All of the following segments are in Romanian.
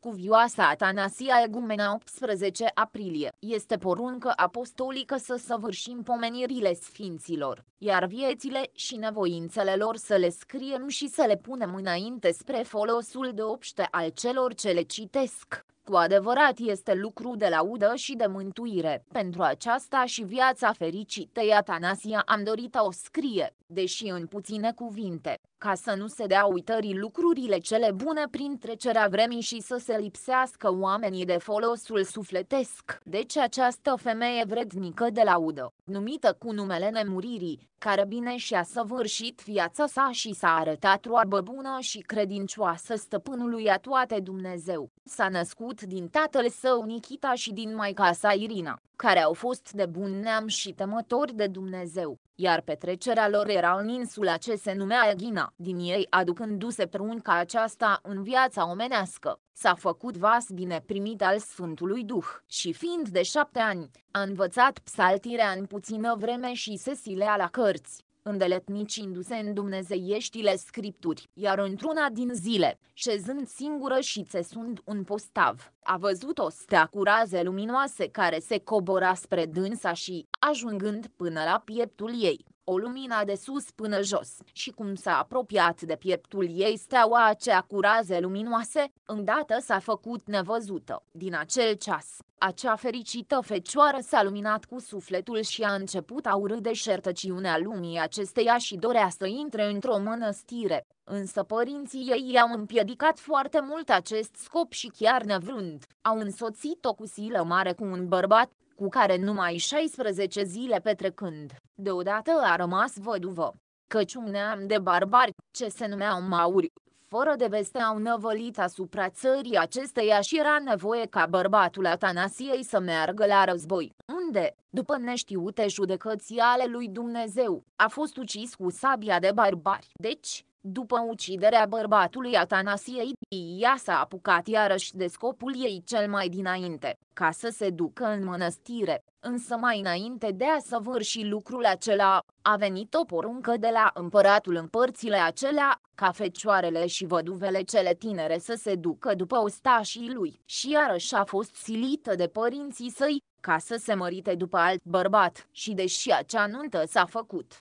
Cuvioasa Atanasia Egumena 18 aprilie este poruncă apostolică să săvârșim pomenirile sfinților, iar viețile și nevoințele lor să le scriem și să le punem înainte spre folosul de obște al celor ce le citesc. Cu adevărat este lucru de laudă și de mântuire. Pentru aceasta și viața fericită Atanasia am dorit o scrie, deși în puține cuvinte ca să nu se dea uitării lucrurile cele bune prin trecerea vremii și să se lipsească oamenii de folosul sufletesc. Deci această femeie vrednică de laudă, numită cu numele nemuririi, care bine și-a săvârșit viața sa și s-a arătat roabă bună și credincioasă stăpânului a toate Dumnezeu, s-a născut din tatăl său Nikita și din maica sa Irina, care au fost de bun neam și temători de Dumnezeu, iar petrecerea lor era în insula ce se numea Aghina, din ei aducându-se prunca aceasta în viața omenească. S-a făcut vas bine primit al Sfântului Duh și fiind de șapte ani, a învățat psaltirea în puțină vreme și se la cărți îndeletnicindu se în dumnezeieștile scripturi, iar într-una din zile, șezând singură și țesând un postav, a văzut o stea cu raze luminoase care se cobora spre dânsa și, ajungând până la pieptul ei, o lumină de sus până jos, și cum s-a apropiat de pieptul ei steaua aceea cu raze luminoase, îndată s-a făcut nevăzută. Din acel ceas, acea fericită fecioară s-a luminat cu sufletul și a început a de șertăciunea lumii acesteia și dorea să intre într-o mănăstire, însă părinții ei i-au împiedicat foarte mult acest scop și chiar nevrând, au însoțit-o cu silă mare cu un bărbat cu care numai 16 zile petrecând, deodată a rămas văduvă. Căci un neam de barbari, ce se numeau mauri, fără de veste au năvălit asupra țării acesteia și era nevoie ca bărbatul Atanasiei să meargă la război, unde, după neștiute judecăți ale lui Dumnezeu, a fost ucis cu sabia de barbari. Deci, după uciderea bărbatului Atanasiei, ea s-a apucat iarăși de scopul ei cel mai dinainte, ca să se ducă în mănăstire, însă mai înainte de a săvârși lucrul acela, a venit o poruncă de la împăratul în părțile acelea, ca fecioarele și văduvele cele tinere să se ducă după ostașii lui și iarăși a fost silită de părinții săi, ca să se mărite după alt bărbat și deși acea nuntă s-a făcut,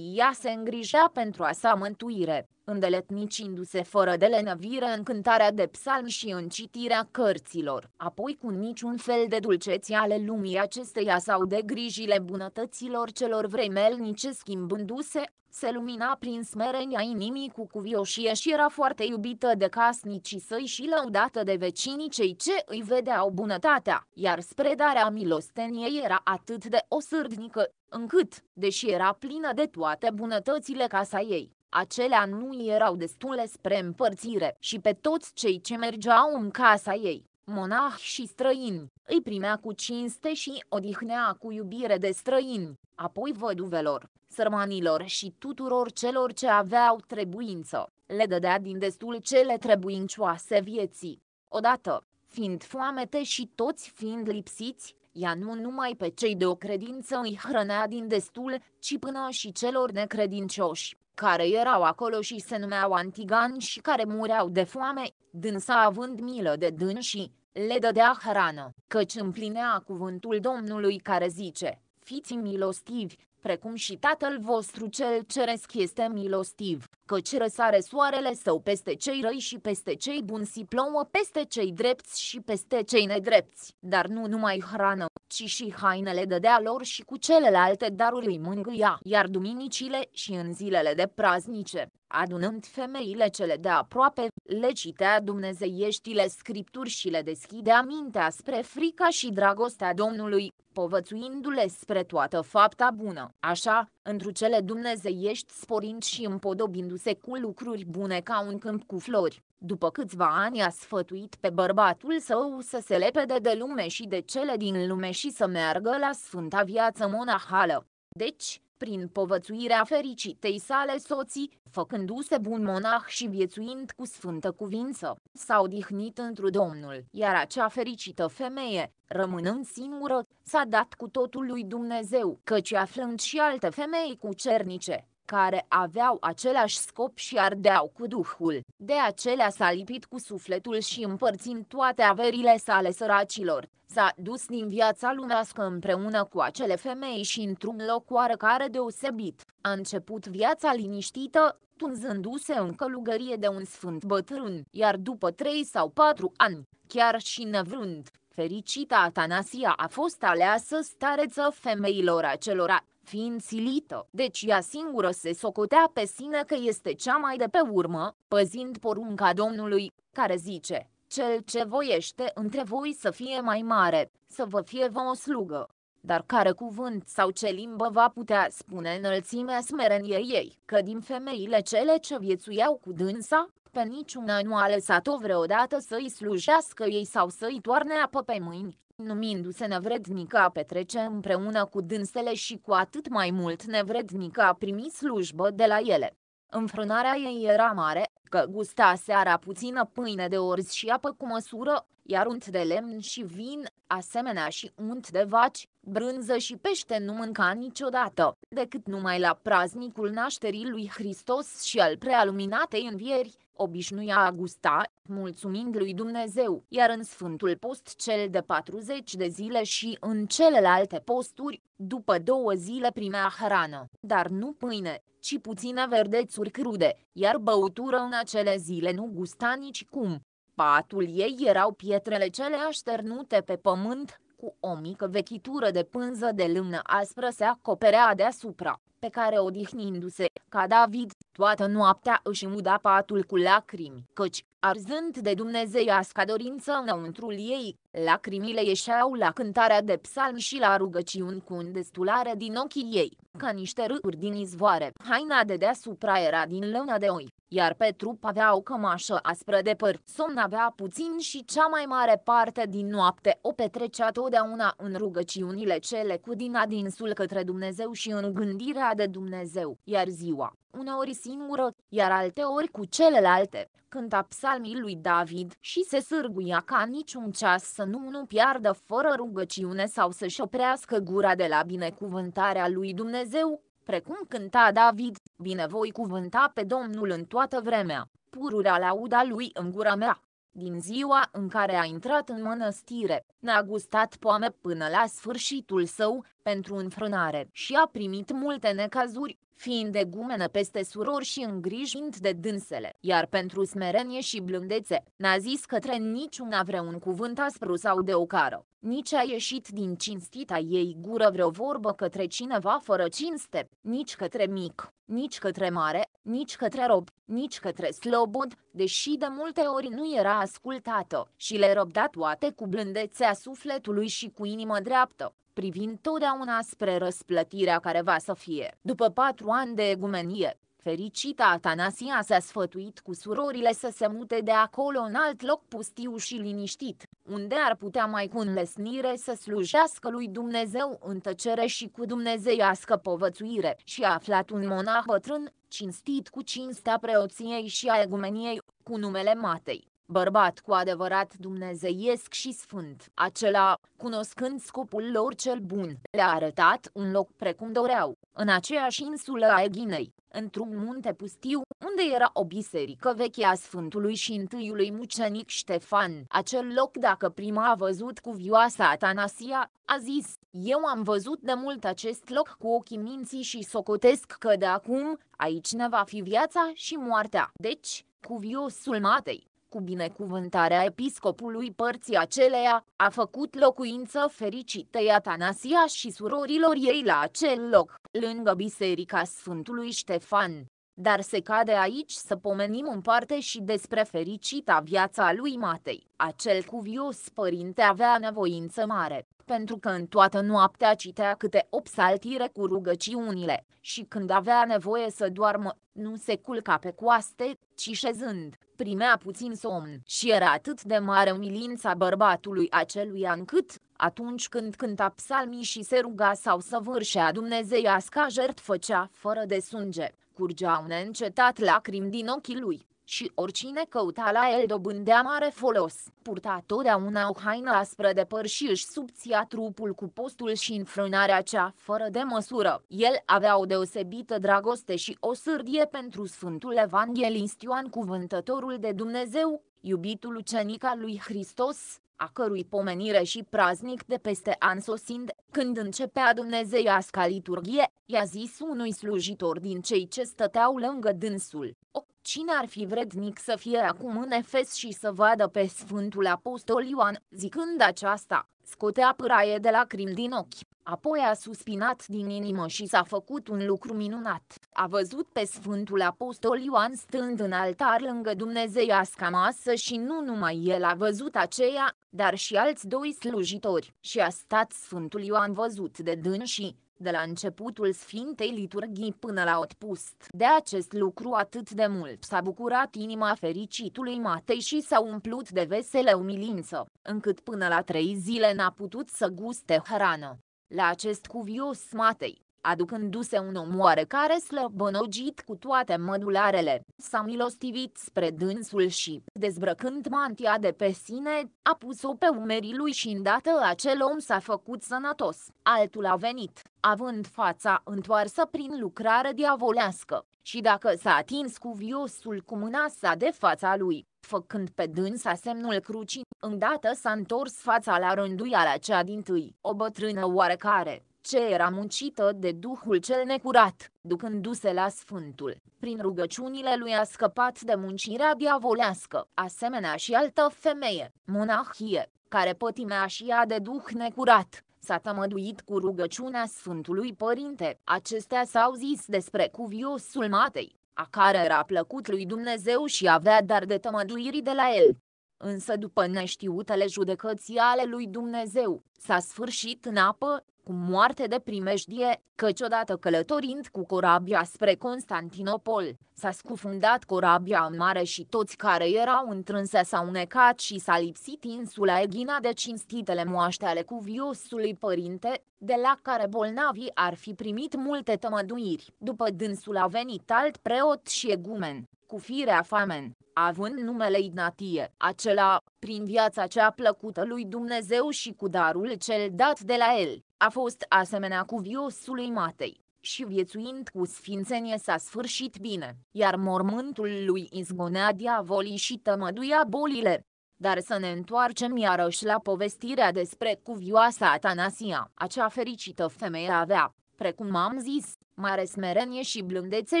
ea se îngrija pentru a sa mântuire, îndeletnicindu-se fără de lenăvire în cântarea de psalmi și în citirea cărților, apoi cu niciun fel de dulcețe ale lumii acesteia sau de grijile bunătăților celor vremelnice schimbându-se, se lumina prin smerenia inimii cu cuvioșie și era foarte iubită de casnicii săi și lăudată de vecinii cei ce îi vedeau bunătatea, iar spredarea milosteniei era atât de osârdnică, încât, deși era plină de toate bunătățile casa ei, acelea nu erau destule spre împărțire și pe toți cei ce mergeau în casa ei, monah și străini, îi primea cu cinste și odihnea cu iubire de străini, apoi văduvelor, sărmanilor și tuturor celor ce aveau trebuință, le dădea din destul cele trebuincioase vieții. Odată, fiind foamete și toți fiind lipsiți, ea nu numai pe cei de o credință îi hrănea din destul, ci până și celor necredincioși care erau acolo și se numeau antigani și care mureau de foame, dânsa având milă de dânsii, le dădea hrană, căci împlinea cuvântul Domnului care zice, fiți milostivi, precum și Tatăl vostru cel ceresc este milostiv, căci răsare soarele său peste cei răi și peste cei buni și plouă peste cei drepți și peste cei nedrepți, dar nu numai hrană, ci și hainele dădea lor și cu celelalte daruri îi mângâia, iar duminicile și în zilele de praznice, adunând femeile cele de aproape, le citea dumnezeieștile scripturi și le deschidea mintea spre frica și dragostea Domnului, povățuindu-le spre toată fapta bună. Așa, întru cele dumnezeiești sporind și împodobindu-se cu lucruri bune ca un câmp cu flori. După câțiva ani a sfătuit pe bărbatul său să se lepede de lume și de cele din lume și să meargă la sfânta viață monahală. Deci, prin povățuirea fericitei sale soții, făcându-se bun monah și viețuind cu sfântă cuvință, s-a odihnit întru Domnul, iar acea fericită femeie, rămânând singură, s-a dat cu totul lui Dumnezeu, căci aflând și alte femei cu cernice, care aveau același scop și ardeau cu Duhul. De acelea s-a lipit cu sufletul și împărțind toate averile sale săracilor, s-a dus din viața lumească împreună cu acele femei și într-un loc oarecare deosebit. A început viața liniștită, tunzându-se în călugărie de un sfânt bătrân, iar după trei sau patru ani, chiar și nevrând, fericita Atanasia a fost aleasă stareță femeilor acelora fiind silită, deci ea singură se socotea pe sine că este cea mai de pe urmă, păzind porunca Domnului, care zice, cel ce voiește între voi să fie mai mare, să vă fie vă o slugă. Dar care cuvânt sau ce limbă va putea spune înălțimea smereniei ei, că din femeile cele ce viețuiau cu dânsa, pe niciuna nu a lăsat-o vreodată să-i slujească ei sau să-i toarne apă pe mâini, numindu-se nevrednica petrece împreună cu dânsele și cu atât mai mult nevrednica a primit slujbă de la ele. Înfrânarea ei era mare, că gusta seara puțină pâine de orz și apă cu măsură, iar unt de lemn și vin, asemenea și unt de vaci, Brânză și pește nu mânca niciodată, decât numai la praznicul nașterii lui Hristos și al prealuminatei învieri, obișnuia a gusta, mulțumind lui Dumnezeu, iar în Sfântul Post cel de 40 de zile și în celelalte posturi, după două zile primea hrană, dar nu pâine, ci puține verdețuri crude, iar băutură în acele zile nu gusta nici cum. Patul ei erau pietrele cele așternute pe pământ, cu o mică vechitură de pânză de lână aspră se acoperea deasupra, pe care odihnindu-se, ca David, toată noaptea își muda patul cu lacrimi, căci arzând de dumnezeiasca dorință înăuntrul ei, lacrimile ieșeau la cântarea de psalmi și la rugăciuni cu destulare din ochii ei, ca niște râuri din izvoare. Haina de deasupra era din lână de oi, iar pe trup avea o cămașă aspră de păr. Somn avea puțin și cea mai mare parte din noapte o petrecea totdeauna în rugăciunile cele cu din adinsul către Dumnezeu și în gândirea de Dumnezeu, iar ziua, uneori singură, iar alteori cu celelalte, cânta psalmii lui David și se sârguia ca niciun ceas să nu nu piardă fără rugăciune sau să-și oprească gura de la binecuvântarea lui Dumnezeu, precum cânta David, bine voi cuvânta pe Domnul în toată vremea, pururea lauda lui în gura mea. Din ziua în care a intrat în mănăstire, n-a gustat poame până la sfârșitul său, pentru înfrânare și a primit multe necazuri, fiind de gumenă peste surori și îngrijind de dânsele, iar pentru smerenie și blândețe, n-a zis către niciuna vreun cuvânt aspru sau de ocară, nici a ieșit din cinstita ei gură vreo vorbă către cineva fără cinste, nici către mic, nici către mare, nici către rob, nici către slobod, deși de multe ori nu era ascultată și le răbda toate cu blândețea sufletului și cu inimă dreaptă, privind totdeauna spre răsplătirea care va să fie. După patru ani de egumenie, fericita Atanasia s-a sfătuit cu surorile să se mute de acolo în alt loc pustiu și liniștit, unde ar putea mai cu înlesnire să slujească lui Dumnezeu în tăcere și cu dumnezeiască povățuire și a aflat un monah bătrân, cinstit cu cinstea preoției și a egumeniei, cu numele Matei bărbat cu adevărat dumnezeiesc și sfânt. Acela, cunoscând scopul lor cel bun, le-a arătat un loc precum doreau, în aceeași insulă a Eghinei, într-un munte pustiu, unde era o biserică veche a Sfântului și întâiului mucenic Ștefan. Acel loc, dacă prima a văzut cu vioasa Atanasia, a zis, eu am văzut de mult acest loc cu ochii minții și socotesc că de acum, aici ne va fi viața și moartea. Deci, cu viosul Matei, cu binecuvântarea episcopului părții aceleia, a făcut locuință fericită Atanasia și surorilor ei la acel loc, lângă biserica Sfântului Ștefan. Dar se cade aici să pomenim în parte și despre fericita viața lui Matei. Acel cuvios părinte avea nevoință mare, pentru că în toată noaptea citea câte opt saltire cu rugăciunile, și când avea nevoie să doarmă, nu se culca pe coaste, ci șezând, primea puțin somn și era atât de mare umilința bărbatului aceluia încât, atunci când cânta psalmii și se ruga sau să vârșea dumnezeiasca jertfăcea făcea fără de sânge, curgeau neîncetat lacrimi din ochii lui și oricine căuta la el dobândea mare folos. Purta totdeauna o haină aspră de păr și își subția trupul cu postul și înfrânarea cea fără de măsură. El avea o deosebită dragoste și o sârdie pentru Sfântul Evanghelist Ioan Cuvântătorul de Dumnezeu, iubitul ucenic al lui Hristos, a cărui pomenire și praznic de peste an sosind, când începea dumnezeiasca liturghie, i-a zis unui slujitor din cei ce stăteau lângă dânsul, O, Cine ar fi vrednic să fie acum în Efes și să vadă pe Sfântul Apostol Ioan, zicând aceasta? scotea pâraie de lacrimi din ochi. Apoi a suspinat din inimă și s-a făcut un lucru minunat. A văzut pe Sfântul Apostol Ioan stând în altar lângă dumnezeiasca masă și nu numai el a văzut aceea, dar și alți doi slujitori. Și a stat Sfântul Ioan văzut de dânsii, de la începutul Sfintei Liturghii până la Otpust. De acest lucru atât de mult s-a bucurat inima fericitului Matei și s-a umplut de vesele umilință, încât până la trei zile n-a putut să guste hrană. La acest cuvios matei, aducându-se un om oarecare slăbănogit cu toate mădularele, s-a milostivit spre dânsul și, dezbrăcând mantia de pe sine, a pus-o pe umerii lui și îndată acel om s-a făcut sănătos. Altul a venit, având fața întoarsă prin lucrare diavolească, și dacă s-a atins cuviosul cu mâna sa de fața lui, făcând pe dânsa semnul crucii, îndată s-a întors fața la rânduiala cea din tâi, o bătrână oarecare, ce era muncită de Duhul cel necurat, ducându-se la Sfântul. Prin rugăciunile lui a scăpat de muncirea diavolească, asemenea și altă femeie, monahie, care pătimea și ea de Duh necurat. S-a tămăduit cu rugăciunea Sfântului Părinte. Acestea s-au zis despre cuviosul Matei, a care era plăcut lui Dumnezeu și avea dar de tămăduirii de la el. Însă după neștiutele judecății ale lui Dumnezeu, s-a sfârșit în apă, cu moarte de primejdie, căci odată călătorind cu corabia spre Constantinopol, s-a scufundat corabia în mare și toți care erau întrânse s-au necat și s-a lipsit insula Egina de cinstitele moaște ale cuviosului părinte, de la care bolnavii ar fi primit multe tămăduiri. După dânsul a venit alt preot și egumen, cu firea famen, având numele Ignatie, acela, prin viața cea plăcută lui Dumnezeu și cu darul cel dat de la el, a fost asemenea viosului Matei și viețuind cu sfințenie s-a sfârșit bine, iar mormântul lui izgonea diavolii și tămăduia bolile. Dar să ne întoarcem iarăși la povestirea despre cuvioasa Atanasia, acea fericită femeie avea, precum am zis, mare smerenie și blândețe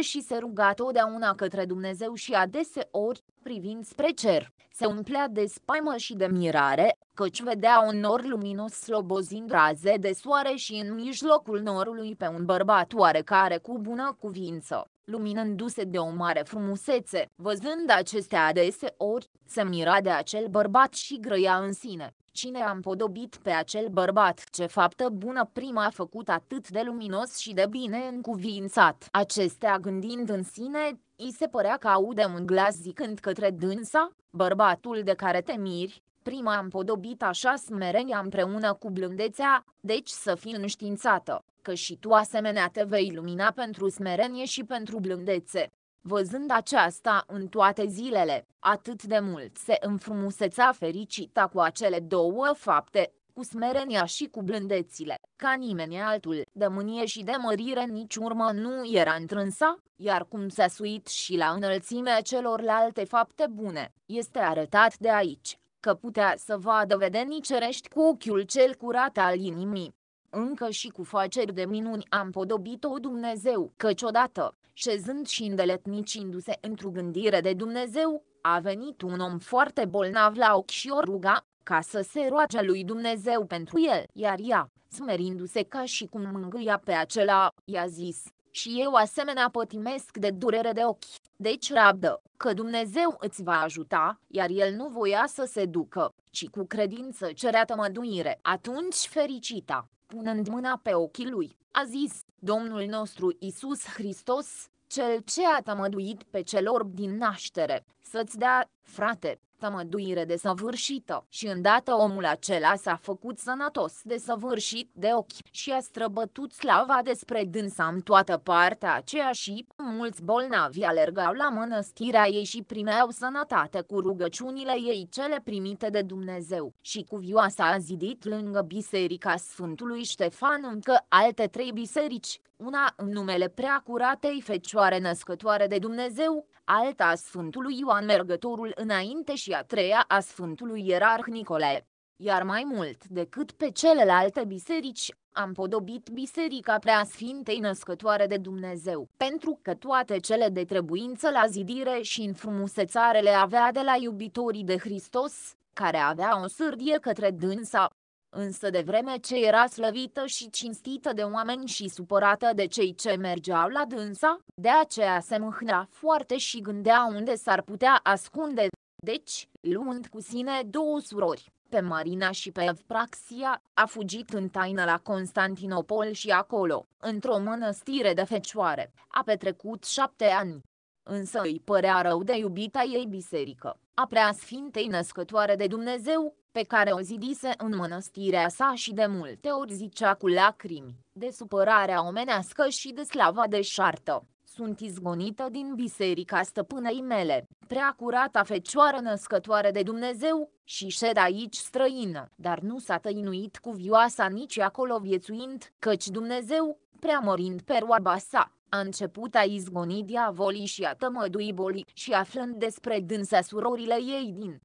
și se ruga totdeauna către Dumnezeu și adeseori, privind spre cer, se umplea de spaimă și de mirare, căci vedea un nor luminos slobozind raze de soare și în mijlocul norului pe un bărbat oarecare cu bună cuvință, luminându-se de o mare frumusețe. Văzând aceste adeseori, se mira de acel bărbat și grăia în sine. Cine a împodobit pe acel bărbat? Ce faptă bună prima a făcut atât de luminos și de bine încuvințat. Acestea gândind în sine, îi se părea că aude un glas zicând către dânsa, bărbatul de care te miri, Prima am podobit așa smerenia împreună cu blândețea, deci să fii înștiințată, că și tu asemenea te vei lumina pentru smerenie și pentru blândețe. Văzând aceasta în toate zilele, atât de mult se înfrumuseța fericita cu acele două fapte, cu smerenia și cu blândețile, ca nimeni altul, de mânie și de mărire nici urmă nu era întrânsa, iar cum s-a suit și la înălțimea celorlalte fapte bune, este arătat de aici că putea să vadă vedenii cerești cu ochiul cel curat al inimii. Încă și cu faceri de minuni am podobit-o Dumnezeu, căci odată, șezând și îndeletnicindu-se într-o gândire de Dumnezeu, a venit un om foarte bolnav la ochi și o ruga, ca să se roage lui Dumnezeu pentru el, iar ea, smerindu-se ca și cum mângâia pe acela, i-a zis, și eu asemenea pătimesc de durere de ochi. Deci rabdă, că Dumnezeu îți va ajuta, iar el nu voia să se ducă, ci cu credință cerea tămăduire, atunci fericita, punând mâna pe ochii lui, a zis, Domnul nostru Isus Hristos, cel ce a tămăduit pe cel orb din naștere, să-ți dea, frate, tămăduire săvârșită, și îndată omul acela s-a făcut sănătos, de săvârșit de ochi și a străbătut slava despre dânsa în toată partea aceea și mulți bolnavi alergau la mănăstirea ei și primeau sănătate cu rugăciunile ei cele primite de Dumnezeu și cu vioasa a zidit lângă biserica Sfântului Ștefan încă alte trei biserici una în numele preacuratei Fecioare Născătoare de Dumnezeu, alta a Sfântului Ioan Mergătorul înainte și a treia a Sfântului Ierarh Nicolae. Iar mai mult decât pe celelalte biserici, am podobit Biserica Preasfintei Născătoare de Dumnezeu, pentru că toate cele de trebuință la zidire și în frumusețare le avea de la iubitorii de Hristos, care avea o sârdie către dânsa, însă de vreme ce era slăvită și cinstită de oameni și supărată de cei ce mergeau la dânsa, de aceea se mâhnea foarte și gândea unde s-ar putea ascunde, deci, luând cu sine două surori, pe Marina și pe Evpraxia, a fugit în taină la Constantinopol și acolo, într-o mănăstire de fecioare, a petrecut șapte ani, însă îi părea rău de iubita ei biserică, a sfintei născătoare de Dumnezeu, pe care o zidise în mănăstirea sa și de multe ori zicea cu lacrimi, de supărarea omenească și de slava deșartă. Sunt izgonită din biserica stăpânei mele, prea curata fecioară născătoare de Dumnezeu, și șed aici străină, dar nu s-a tăinuit cu vioasa nici acolo viețuind, căci Dumnezeu, prea mărind pe roaba sa, a început a izgoni diavolii și a tămădui bolii și aflând despre dânsa surorile ei din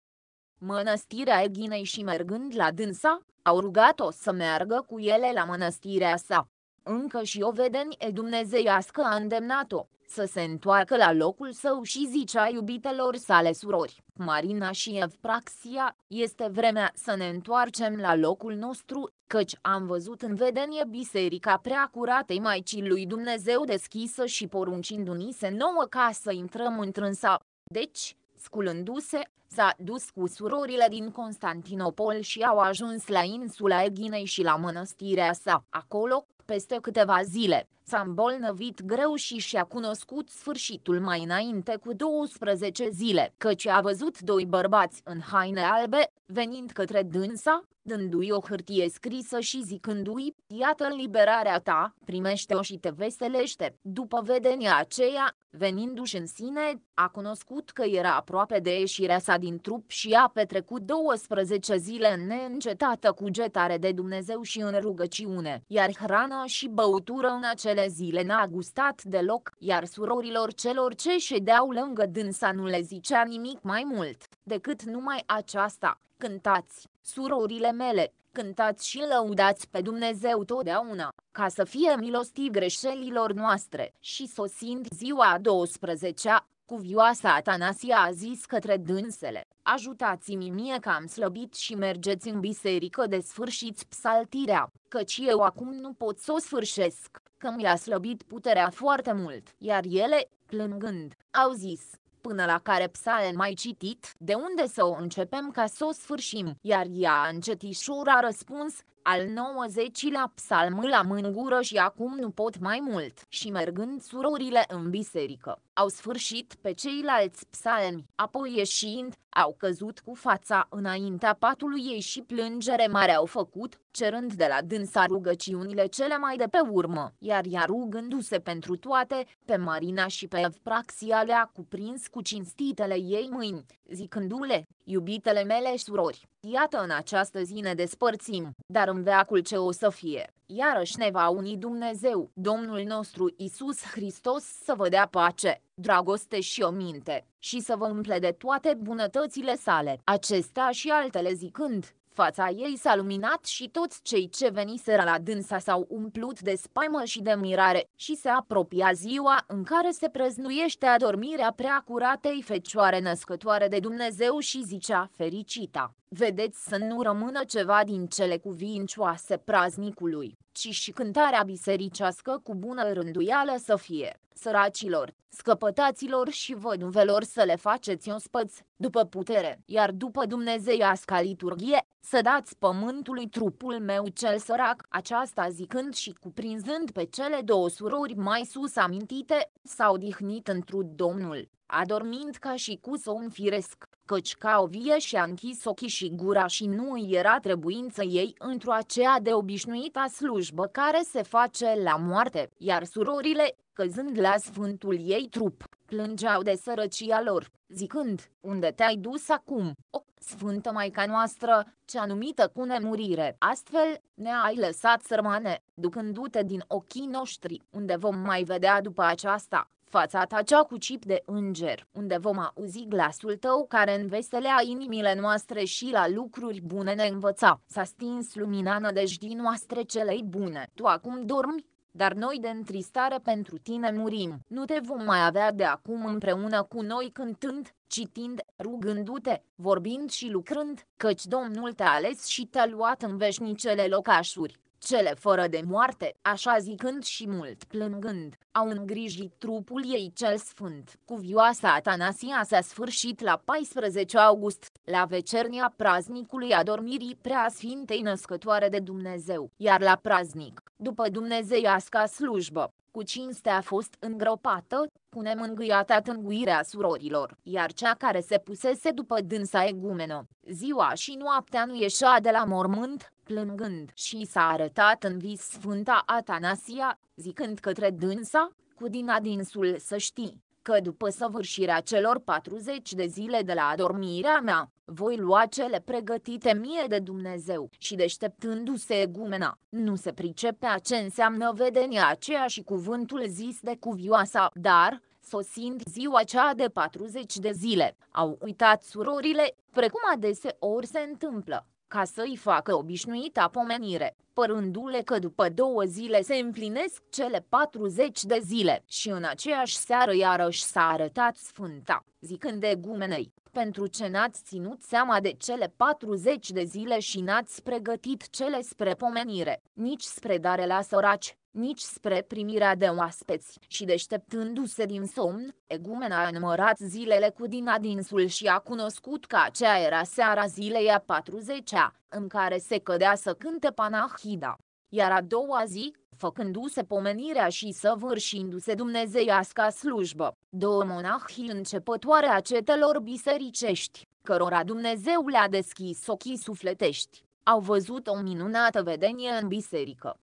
mănăstirea Eginei și mergând la dânsa, au rugat-o să meargă cu ele la mănăstirea sa. Încă și o vedenie dumnezeiască a îndemnat-o să se întoarcă la locul său și zicea iubitelor sale surori, Marina și Evpraxia, este vremea să ne întoarcem la locul nostru, căci am văzut în vedenie biserica prea curatei Maicii lui Dumnezeu deschisă și poruncindu unise nouă ca să intrăm într-însa. Deci, sculându-se, s-a dus cu surorile din Constantinopol și au ajuns la insula Eginei și la mănăstirea sa. Acolo, peste câteva zile, s-a îmbolnăvit greu și și-a cunoscut sfârșitul mai înainte cu 12 zile, căci a văzut doi bărbați în haine albe, venind către dânsa, dându-i o hârtie scrisă și zicându-i, iată liberarea ta, primește-o și te veselește. După vedenia aceea, venindu-și în sine, a cunoscut că era aproape de ieșirea sa din trup și a petrecut 12 zile neîncetată cugetare de Dumnezeu și în rugăciune, iar hrana vină și băutură în acele zile n-a gustat deloc, iar surorilor celor ce ședeau lângă dânsa nu le zicea nimic mai mult, decât numai aceasta, cântați, surorile mele, cântați și lăudați pe Dumnezeu totdeauna, ca să fie milostiv greșelilor noastre. Și sosind ziua 12 -a, Cuvioasa Atanasia a zis către dânsele, ajutați-mi mie că am slăbit și mergeți în biserică de sfârșit psaltirea, căci eu acum nu pot să o sfârșesc, că mi-a slăbit puterea foarte mult. Iar ele, plângând, au zis, până la care psalm mai citit, de unde să o începem ca să o sfârșim? Iar ea încetișor a răspuns, al 90-lea psalm la mângură și acum nu pot mai mult. Și mergând surorile în biserică, au sfârșit pe ceilalți psalmi, apoi ieșind, au căzut cu fața înaintea patului ei și plângere mare au făcut, cerând de la dânsa rugăciunile cele mai de pe urmă, iar ea rugându-se pentru toate, pe Marina și pe Evpraxia le-a cuprins cu cinstitele ei mâini, zicându-le, iubitele mele surori, iată în această zi ne despărțim, dar în veacul ce o să fie, iarăși ne va uni Dumnezeu, Domnul nostru Isus Hristos să vă dea pace, dragoste și o minte, și să vă umple de toate bunătățile sale, acestea și altele zicând, Fața ei s-a luminat și toți cei ce veniseră la dânsa s-au umplut de spaimă și de mirare și se apropia ziua în care se preznuiește adormirea prea curatei fecioare născătoare de Dumnezeu și zicea fericita vedeți să nu rămână ceva din cele cuvincioase praznicului, ci și cântarea bisericească cu bună rânduială să fie, săracilor, scăpătaților și văduvelor să le faceți ospăți, după putere, iar după dumnezeiasca liturghie, să dați pământului trupul meu cel sărac, aceasta zicând și cuprinzând pe cele două surori mai sus amintite, s-au dihnit întru Domnul adormind ca și cu somn firesc, căci ca o vie și-a închis ochii și gura și nu îi era trebuință ei într-o aceea de obișnuită slujbă care se face la moarte, iar surorile, căzând la sfântul ei trup, plângeau de sărăcia lor, zicând, unde te-ai dus acum, o sfântă maica noastră, cea numită cu nemurire. Astfel, ne-ai lăsat sărmane, ducându-te din ochii noștri, unde vom mai vedea după aceasta fața ta cea cu chip de înger, unde vom auzi glasul tău care înveselea inimile noastre și la lucruri bune ne învăța. S-a stins lumina nădejdii noastre celei bune. Tu acum dormi, dar noi de întristare pentru tine murim. Nu te vom mai avea de acum împreună cu noi cântând, citind, rugându-te, vorbind și lucrând, căci Domnul te-a ales și te-a luat în veșnicele locașuri. Cele fără de moarte, așa zicând și mult plângând, au îngrijit trupul ei cel sfânt. Cuvioasa Atanasia s-a sfârșit la 14 august, la vecernia praznicului adormirii preasfintei născătoare de Dumnezeu, iar la praznic, după dumnezeiasca slujbă, cu cinste a fost îngropată, cu nemângâiata tânguirea surorilor, iar cea care se pusese după dânsa egumenă, ziua și noaptea nu ieșea de la mormânt, plângând și s-a arătat în vis Sfânta Atanasia, zicând către dânsa, cu din adinsul să știi că după săvârșirea celor 40 de zile de la adormirea mea, voi lua cele pregătite mie de Dumnezeu și deșteptându-se egumena, nu se pricepea ce înseamnă vedenia aceea și cuvântul zis de cuvioasa, dar, sosind ziua cea de 40 de zile, au uitat surorile, precum adeseori se întâmplă ca să-i facă obișnuita pomenire, părându-le că după două zile se împlinesc cele 40 de zile și în aceeași seară iarăși s-a arătat sfânta, zicând egumenei, pentru ce n-ați ținut seama de cele 40 de zile și n-ați pregătit cele spre pomenire, nici spre dare la săraci, nici spre primirea de oaspeți. Și deșteptându-se din somn, Egumen a înmărat zilele cu din adinsul și a cunoscut că aceea era seara zilei a 40-a, în care se cădea să cânte Panahida. Iar a doua zi, făcându-se pomenirea și săvârșindu-se dumnezeiasca slujbă, două monahi începătoare a cetelor bisericești, cărora Dumnezeu le-a deschis ochii sufletești, au văzut o minunată vedenie în biserică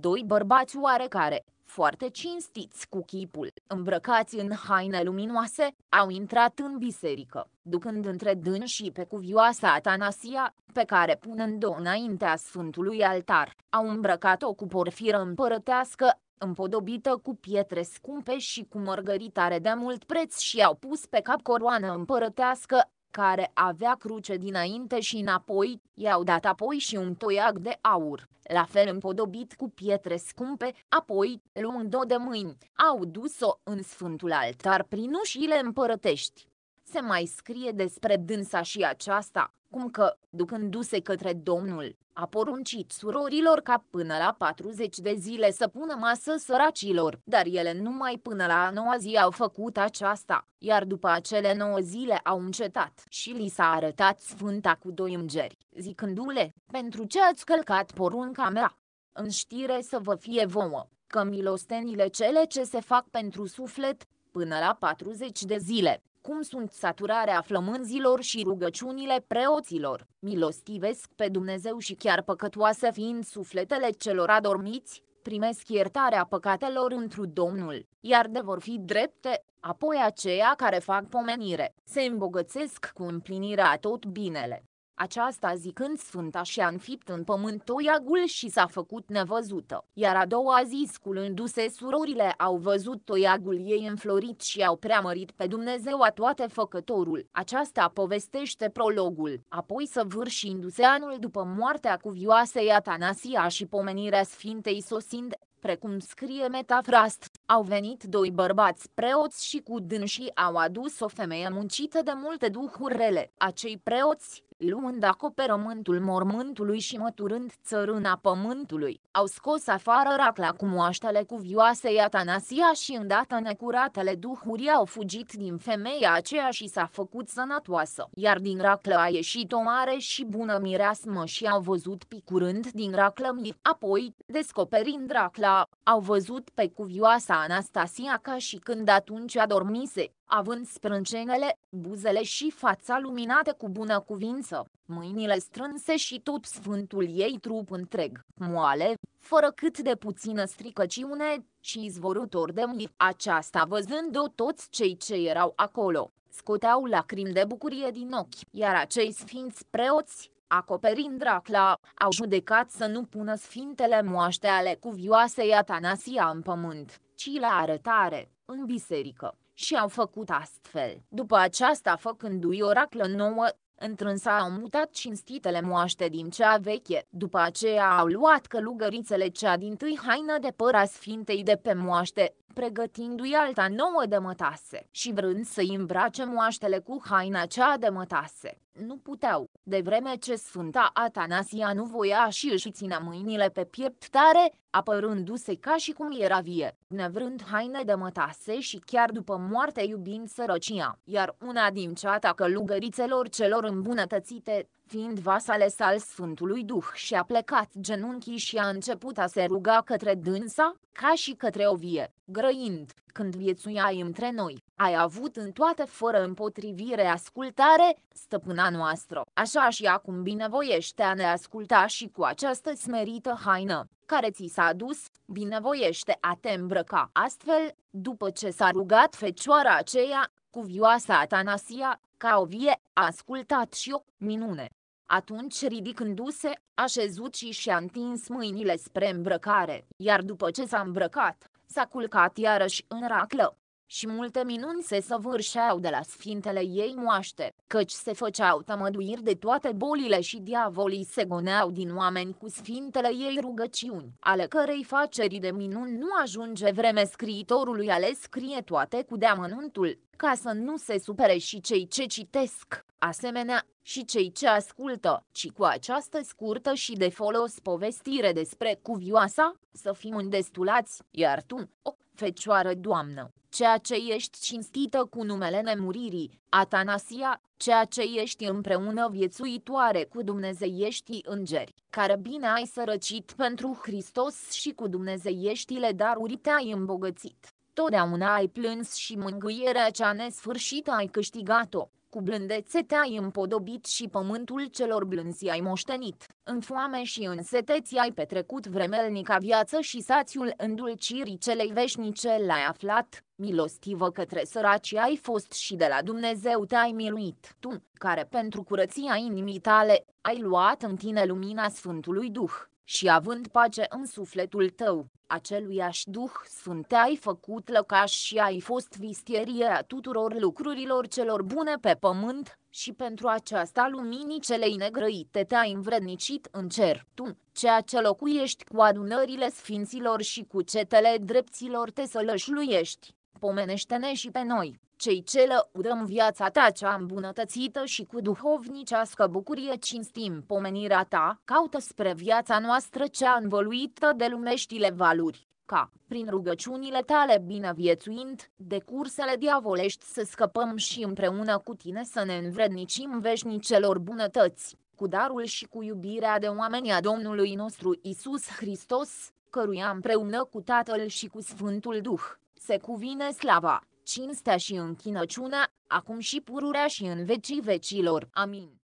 doi bărbați oarecare, foarte cinstiți cu chipul, îmbrăcați în haine luminoase, au intrat în biserică, ducând între dânsii pe cuvioasa Atanasia, pe care punând-o înaintea Sfântului altar, au îmbrăcat-o cu porfiră împărătească, împodobită cu pietre scumpe și cu mărgăritare de mult preț și au pus pe cap coroană împărătească, care avea cruce dinainte și înapoi, i-au dat apoi și un toiac de aur, la fel împodobit cu pietre scumpe, apoi, luând-o de mâini, au dus-o în sfântul altar prin ușile împărătești. Se mai scrie despre dânsa și aceasta, cum că, ducându-se către Domnul, a poruncit surorilor ca până la 40 de zile să pună masă săracilor, dar ele numai până la a noua zi au făcut aceasta, iar după acele nouă zile au încetat și li s-a arătat sfânta cu doi îngeri, zicându-le, pentru ce ați călcat porunca mea? În știre să vă fie vouă, că milostenile cele ce se fac pentru suflet, până la 40 de zile, cum sunt saturarea flămânzilor și rugăciunile preoților, milostivesc pe Dumnezeu și chiar păcătoase fiind sufletele celor adormiți, primesc iertarea păcatelor întru Domnul, iar de vor fi drepte, apoi aceia care fac pomenire, se îmbogățesc cu împlinirea tot binele. Aceasta zicând sfânta și-a înfipt în pământ toiagul și s-a făcut nevăzută, iar a doua zi sculându-se surorile au văzut toiagul ei înflorit și au preamărit pe Dumnezeu a toate făcătorul. Aceasta povestește prologul. Apoi săvârșindu-se anul după moartea cuvioasei Atanasia și pomenirea Sfintei sosind, precum scrie Metafrast, au venit doi bărbați preoți și cu dânsii au adus o femeie muncită de multe duhuri rele. Acei preoți, luând acoperământul mormântului și măturând țărâna pământului, au scos afară racla cu moaștele cuvioase Atanasia și îndată necuratele duhuri au fugit din femeia aceea și s-a făcut sănătoasă, iar din raclă a ieșit o mare și bună mireasmă și au văzut picurând din raclă mi. Apoi, descoperind racla, au văzut pe cuvioasa Anastasia ca și când atunci adormise având sprâncenele, buzele și fața luminate cu bună cuvință, mâinile strânse și tot sfântul ei trup întreg, moale, fără cât de puțină stricăciune, și izvorutor de mir. Aceasta văzând-o toți cei ce erau acolo, scoteau lacrimi de bucurie din ochi, iar acei sfinți preoți, acoperind dracla, au judecat să nu pună sfintele moaște ale cuvioasei Atanasia în pământ, ci la arătare, în biserică și au făcut astfel. După aceasta făcându-i oraclă nouă, Întrânsa au mutat cinstitele moaște din cea veche, după aceea au luat călugărițele cea din tâi haină de păr a sfintei de pe moaște, pregătindu-i alta nouă de mătase și vrând să-i îmbrace moaștele cu haina cea de mătase. Nu puteau, de vreme ce Sfânta Atanasia nu voia și își ținea mâinile pe piept tare, apărându-se ca și cum era vie, nevrând haine de mătase și chiar după moarte iubind sărăcia, iar una din ceata călugărițelor celor îmbunătățite fiind vasale al Sfântului Duh și a plecat genunchii și a început a se ruga către dânsa, ca și către o vie, grăind, când viețuiai între noi, ai avut în toate fără împotrivire ascultare, stăpâna noastră, așa și acum binevoiește a ne asculta și cu această smerită haină, care ți s-a dus, binevoiește a te îmbrăca. Astfel, după ce s-a rugat fecioara aceea, cu vioasa Atanasia, ca o vie, a ascultat și o minune. Atunci ridicându-se, a șezut și și-a întins mâinile spre îmbrăcare, iar după ce s-a îmbrăcat, s-a culcat iarăși în raclă și multe minuni se săvârșeau de la sfintele ei moaște, căci se făceau tămăduiri de toate bolile și diavolii se goneau din oameni cu sfintele ei rugăciuni, ale cărei facerii de minuni nu ajunge vreme scriitorului ales scrie toate cu deamănuntul, ca să nu se supere și cei ce citesc, asemenea, și cei ce ascultă, ci cu această scurtă și de folos povestire despre cuvioasa, să fim îndestulați, iar tu, o fecioară doamnă, ceea ce ești cinstită cu numele nemuririi, Atanasia, ceea ce ești împreună viețuitoare cu dumnezeieștii îngeri, care bine ai sărăcit pentru Hristos și cu dumnezeieștile daruri te-ai îmbogățit. Totdeauna ai plâns și mângâierea cea nesfârșită ai câștigat-o, cu blândețe te-ai împodobit și pământul celor blânzi ai moștenit. În foame și în seteți ai petrecut vremelnica viață și sațiul îndulcirii celei veșnice l-ai aflat, milostivă către săracii ai fost și de la Dumnezeu te-ai miluit. Tu, care pentru curăția inimii tale, ai luat în tine lumina Sfântului Duh și având pace în sufletul tău, aceluiași Duh Sfânt ai făcut lăcaș și ai fost vistierie a tuturor lucrurilor celor bune pe pământ, și pentru aceasta luminii celei negrăite te-ai învrednicit în cer. Tu, ceea ce locuiești cu adunările sfinților și cu cetele drepților te sălășluiești, pomenește-ne și pe noi, cei ce le viața ta cea îmbunătățită și cu duhovnicească bucurie cinstim pomenirea ta, caută spre viața noastră cea învoluită de lumeștile valuri ca, prin rugăciunile tale bineviețuind, de cursele diavolești să scăpăm și împreună cu tine să ne învrednicim veșnicelor bunătăți, cu darul și cu iubirea de oameni a Domnului nostru Isus Hristos, căruia împreună cu Tatăl și cu Sfântul Duh, se cuvine slava, cinstea și închinăciunea, acum și pururea și în vecii vecilor. Amin.